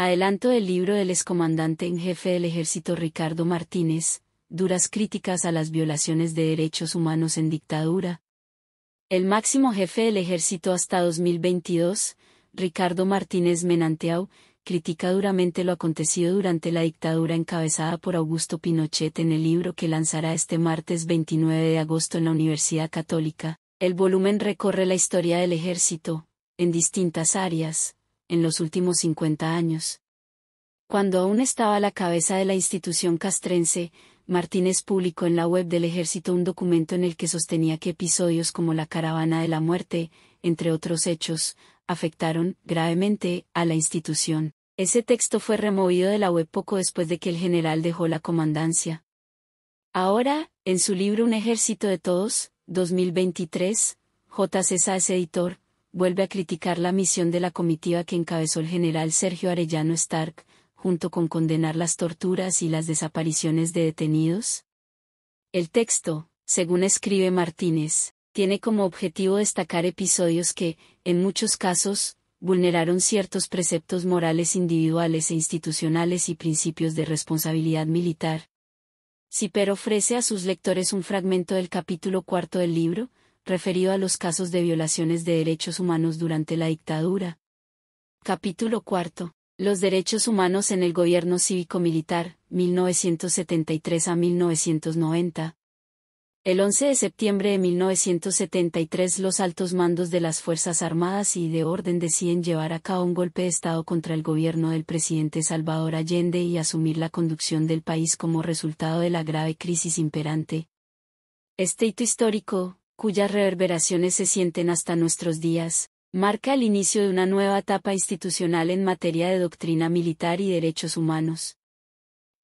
Adelanto del libro del excomandante en jefe del ejército Ricardo Martínez, duras críticas a las violaciones de derechos humanos en dictadura. El máximo jefe del ejército hasta 2022, Ricardo Martínez Menanteau, critica duramente lo acontecido durante la dictadura encabezada por Augusto Pinochet en el libro que lanzará este martes 29 de agosto en la Universidad Católica. El volumen recorre la historia del ejército, en distintas áreas, en los últimos 50 años. Cuando aún estaba a la cabeza de la institución castrense, Martínez publicó en la web del ejército un documento en el que sostenía que episodios como la caravana de la muerte, entre otros hechos, afectaron gravemente a la institución. Ese texto fue removido de la web poco después de que el general dejó la comandancia. Ahora, en su libro Un ejército de todos, 2023, J. César editor, vuelve a criticar la misión de la comitiva que encabezó el general Sergio Arellano Stark, junto con condenar las torturas y las desapariciones de detenidos? El texto, según escribe Martínez, tiene como objetivo destacar episodios que, en muchos casos, vulneraron ciertos preceptos morales individuales e institucionales y principios de responsabilidad militar. Si pero ofrece a sus lectores un fragmento del capítulo cuarto del libro, referido a los casos de violaciones de derechos humanos durante la dictadura. Capítulo 4. Los derechos humanos en el gobierno cívico-militar, 1973 a 1990. El 11 de septiembre de 1973 los altos mandos de las Fuerzas Armadas y de Orden deciden llevar a cabo un golpe de Estado contra el gobierno del presidente Salvador Allende y asumir la conducción del país como resultado de la grave crisis imperante. Este histórico, cuyas reverberaciones se sienten hasta nuestros días, marca el inicio de una nueva etapa institucional en materia de doctrina militar y derechos humanos.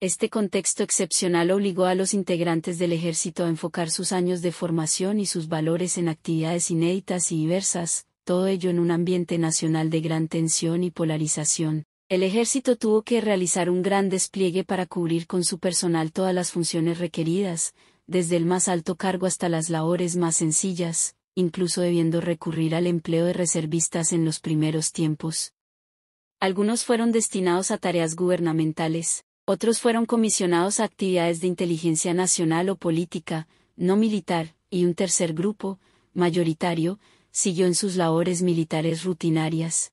Este contexto excepcional obligó a los integrantes del ejército a enfocar sus años de formación y sus valores en actividades inéditas y diversas, todo ello en un ambiente nacional de gran tensión y polarización. El ejército tuvo que realizar un gran despliegue para cubrir con su personal todas las funciones requeridas, desde el más alto cargo hasta las labores más sencillas, incluso debiendo recurrir al empleo de reservistas en los primeros tiempos. Algunos fueron destinados a tareas gubernamentales, otros fueron comisionados a actividades de inteligencia nacional o política, no militar, y un tercer grupo, mayoritario, siguió en sus labores militares rutinarias.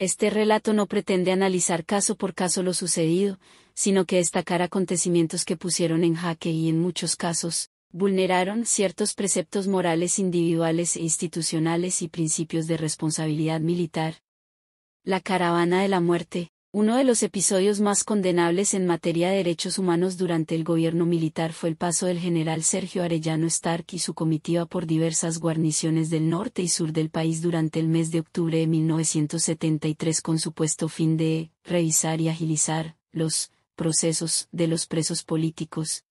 Este relato no pretende analizar caso por caso lo sucedido, sino que destacar acontecimientos que pusieron en jaque y en muchos casos, vulneraron ciertos preceptos morales individuales e institucionales y principios de responsabilidad militar. La caravana de la muerte, uno de los episodios más condenables en materia de derechos humanos durante el gobierno militar fue el paso del general Sergio Arellano Stark y su comitiva por diversas guarniciones del norte y sur del país durante el mes de octubre de 1973 con supuesto fin de revisar y agilizar los procesos de los presos políticos.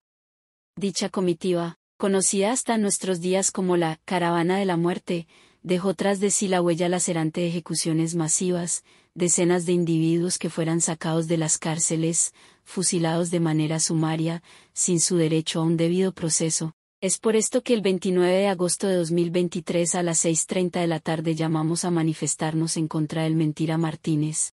Dicha comitiva, conocida hasta nuestros días como la Caravana de la Muerte, dejó tras de sí la huella lacerante de ejecuciones masivas, decenas de individuos que fueran sacados de las cárceles, fusilados de manera sumaria, sin su derecho a un debido proceso. Es por esto que el 29 de agosto de 2023 a las 6.30 de la tarde llamamos a manifestarnos en contra del mentira Martínez.